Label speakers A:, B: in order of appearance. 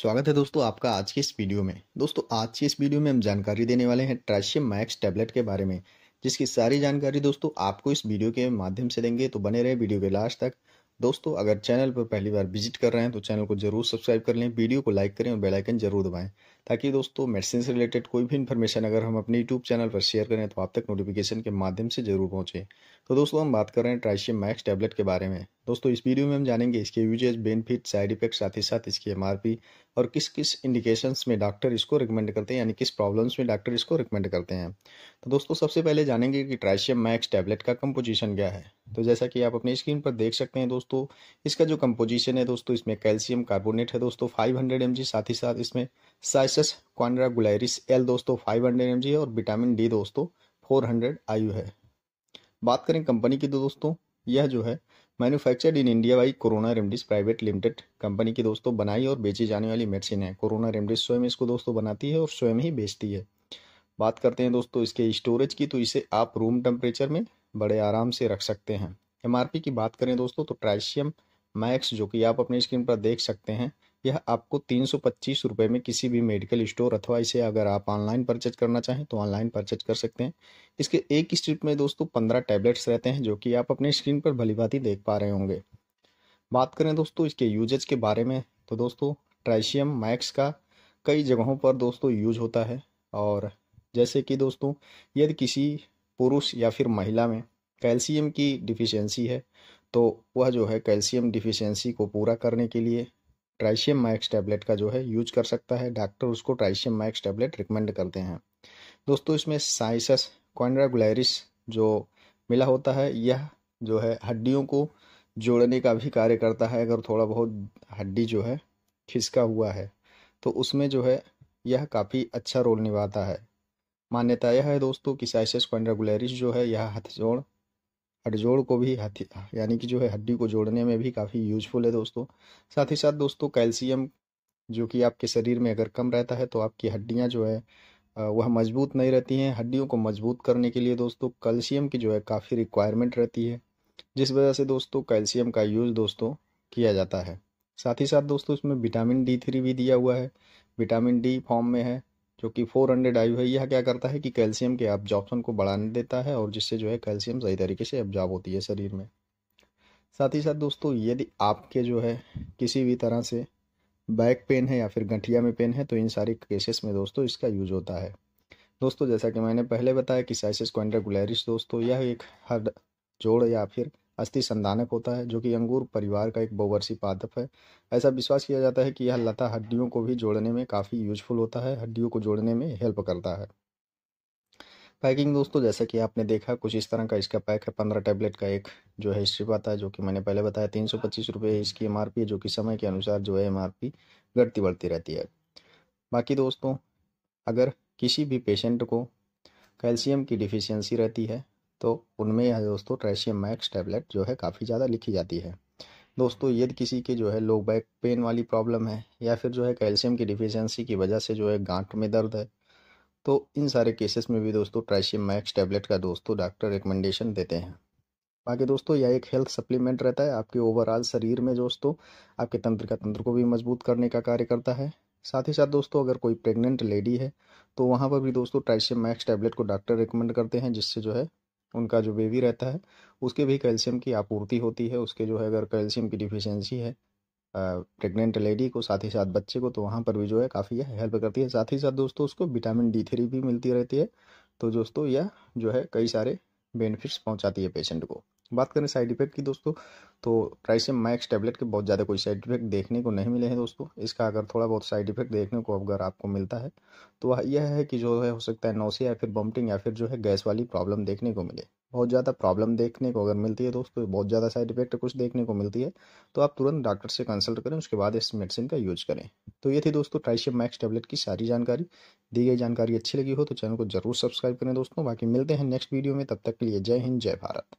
A: स्वागत है दोस्तों आपका आज के इस वीडियो में दोस्तों आज की इस वीडियो में हम जानकारी देने वाले हैं ट्राशियम मैक्स टैबलेट के बारे में जिसकी सारी जानकारी दोस्तों आपको इस वीडियो के माध्यम से देंगे तो बने रहे वीडियो के लास्ट तक दोस्तों अगर चैनल पर पहली बार विजिट कर रहे हैं तो चैनल को जरूर सब्सक्राइब कर लें वीडियो को लाइक करें और बेल आइकन जरूर दबाएं ताकि दोस्तों मेडिसिन से रिलेटेड कोई भी इन्फॉर्मेशन अगर हम अपने यूट्यूब चैनल पर शेयर करें तो आप तक नोटिफिकेशन के माध्यम से जरूर पहुंचे तो दोस्तों हम बात कर रहे हैं ट्राइशियम मैक्स टैबलेट के बारे में दोस्तों इस वीडियो में हम जानेंगे इसके यूजेज बेनिफिट साइड इफेक्ट साथ ही साथ इसकी एम और किस किस इंडिकेशंस में डॉक्टर इसको रिकमेंड करते हैं यानी किस प्रॉब्लम्स में डॉक्टर इसको रिकमेंड करते हैं तो दोस्तों सबसे पहले जानेंगे कि ट्राइशियम मैक्स टैबलेट का कम्पोजिशन क्या है तो जैसा कि आप अपने स्क्रीन पर देख सकते हैं दोस्तों इसका जो कंपोजिशन है दोस्तों इसमें कैल्शियम कार्बोनेट है दोस्तों 500 हंड्रेड साथ ही साथ इसमें साइसस क्वानरा गुलाइरिस एल दोस्तों 500 हंड्रेड और विटामिन डी दोस्तों 400 हंड्रेड आयु है बात करें कंपनी की तो दोस्तों यह जो है manufactured in India by Corona Remedies private limited company की दोस्तों बनाई और बेची जाने वाली मेडिसिन है कोरोना रेमडिस स्वयं इसको दोस्तों बनाती है और स्वयं ही बेचती है बात करते हैं दोस्तों इसके स्टोरेज की तो इसे आप रूम टेम्परेचर में बड़े आराम से रख सकते हैं एम की बात करें दोस्तों तो ट्राइशियम मैक्स जो कि आप अपनी स्क्रीन पर देख सकते हैं यह आपको तीन सौ पच्चीस में किसी भी मेडिकल स्टोर अथवा इसे अगर आप ऑनलाइन परचेज करना चाहें तो ऑनलाइन परचेज कर सकते हैं इसके एक स्ट्रिप में दोस्तों पंद्रह टैबलेट्स रहते हैं जो कि आप अपने स्क्रीन पर भलीभांति देख पा रहे होंगे बात करें दोस्तों इसके यूजेज के बारे में तो दोस्तों ट्राइशियम मैक्स का कई जगहों पर दोस्तों यूज होता है और जैसे कि दोस्तों यदि किसी पुरुष या फिर महिला में कैल्शियम की डिफिशेंसी है तो वह जो है कैल्शियम डिफिशेंसी को पूरा करने के लिए ट्राइशियम मैक्स टैबलेट का जो है यूज कर सकता है डॉक्टर उसको ट्राइशियम मैक्स टैबलेट रिकमेंड करते हैं दोस्तों इसमें साइसस क्वान्ड्रागुलरिस जो मिला होता है यह जो है हड्डियों को जोड़ने का भी कार्य करता है अगर थोड़ा बहुत हड्डी जो है खिसका हुआ है तो उसमें जो है यह काफ़ी अच्छा रोल निभाता है मान्यता यह है दोस्तों कि साइसिस पंडरगुलरिस जो है यह हथजोड़ हडजोड़ को भी हथ यानी कि जो है हड्डी को जोड़ने में भी काफ़ी यूजफुल है दोस्तों साथ ही साथ दोस्तों कैल्शियम जो कि आपके शरीर में अगर कम रहता है तो आपकी हड्डियाँ जो है वह मजबूत नहीं रहती हैं हड्डियों को मजबूत करने के लिए दोस्तों कैल्शियम की जो है काफ़ी रिक्वायरमेंट रहती है जिस वजह से दोस्तों कैल्शियम का यूज़ दोस्तों किया जाता है साथ ही साथ दोस्तों इसमें विटामिन डी थ्री भी दिया हुआ है विटामिन डी फॉर्म में है जो कि फोर हंड्रेड आयु है यह क्या करता है कि कैल्शियम के एब्जॉर्बन को बढ़ाने देता है और जिससे जो है कैल्शियम सही तरीके से एब्जॉर्ब होती है शरीर में साथ ही साथ दोस्तों यदि आपके जो है किसी भी तरह से बैक पेन है या फिर गठिया में पेन है तो इन सारे केसेस में दोस्तों इसका यूज होता है दोस्तों जैसा कि मैंने पहले बताया कि साइसिस क्वांड्रा दोस्तों यह एक हर जोड़ या फिर अस्थि संधानक होता है जो कि अंगूर परिवार का एक बहुवर्षीय पादप है ऐसा विश्वास किया जाता है कि यह लता हड्डियों को भी जोड़ने में काफ़ी यूजफुल होता है हड्डियों को जोड़ने में हेल्प करता है पैकिंग दोस्तों जैसा कि आपने देखा कुछ इस तरह का इसका पैक है पंद्रह टैबलेट का एक जो है हिस्ट्री आता है जो कि मैंने पहले बताया तीन सौ पच्चीस रुपये इसकी एम है जो कि समय के अनुसार जो है एम आर पी घटती बढ़ती रहती है बाकी दोस्तों अगर किसी भी पेशेंट को कैल्शियम की डिफिशियंसी रहती है तो उनमें यह दोस्तों ट्रेशियम मैक्स टैबलेट जो है काफ़ी ज़्यादा लिखी जाती है दोस्तों यदि किसी के जो है लो बैक पेन वाली प्रॉब्लम है या फिर जो है कैल्शियम की डिफिशेंसी की वजह से जो है गांठ में दर्द है तो इन सारे केसेस में भी दोस्तों ट्रेशियम मैक्स टैबलेट का दोस्तों डॉक्टर रिकमेंडेशन देते हैं बाकी दोस्तों यह एक हेल्थ सप्लीमेंट रहता है आपके ओवरऑल शरीर में दोस्तों आपके तंत्र का तंत्र को भी मजबूत करने का कार्य करता है साथ ही साथ दोस्तों अगर कोई प्रेग्नेंट लेडी है तो वहाँ पर भी दोस्तों ट्राइशियम मैक्स टैबलेट को डॉक्टर रिकमेंड करते हैं जिससे जो है उनका जो बेबी रहता है उसके भी कैल्शियम की आपूर्ति होती है उसके जो है अगर कैल्शियम की डिफिशेंसी है प्रेग्नेंट लेडी को साथ ही साथ बच्चे को तो वहाँ पर भी जो है काफ़ी हेल्प करती है साथ ही साथ दोस्तों उसको विटामिन डी थ्री भी मिलती रहती है तो दोस्तों यह जो है कई सारे बेनिफिट्स पहुँचाती है पेशेंट को बात करें साइड इफेक्ट की दोस्तों तो ट्राइसियम मैक्स टैबलेट के बहुत ज़्यादा कोई साइड इफेक्ट देखने को नहीं मिले हैं दोस्तों इसका अगर थोड़ा बहुत साइड इफेक्ट देखने को अगर आपको मिलता है तो यह है कि जो है हो सकता है नोसिया या फिर बम्पटिंग या फिर जो है गैस वाली प्रॉब्लम देखने को मिले बहुत ज़्यादा प्रॉब्लम देखने को अगर मिलती है दोस्तों बहुत ज़्यादा साइड इफेक्ट कुछ देखने को मिलती है तो आप तुरंत डॉक्टर से कंसल्ट करें उसके बाद इस मेडिसिन का यूज करें तो ये थी दोस्तों ट्राइशियम मैक्स टैबलेट की सारी जानकारी दी गई जानकारी अच्छी लगी हो तो चैनल को जरूर सब्सक्राइब करें दोस्तों बाकी मिलते हैं नेक्स्ट वीडियो में तब तक के लिए जय हिंद जय भारत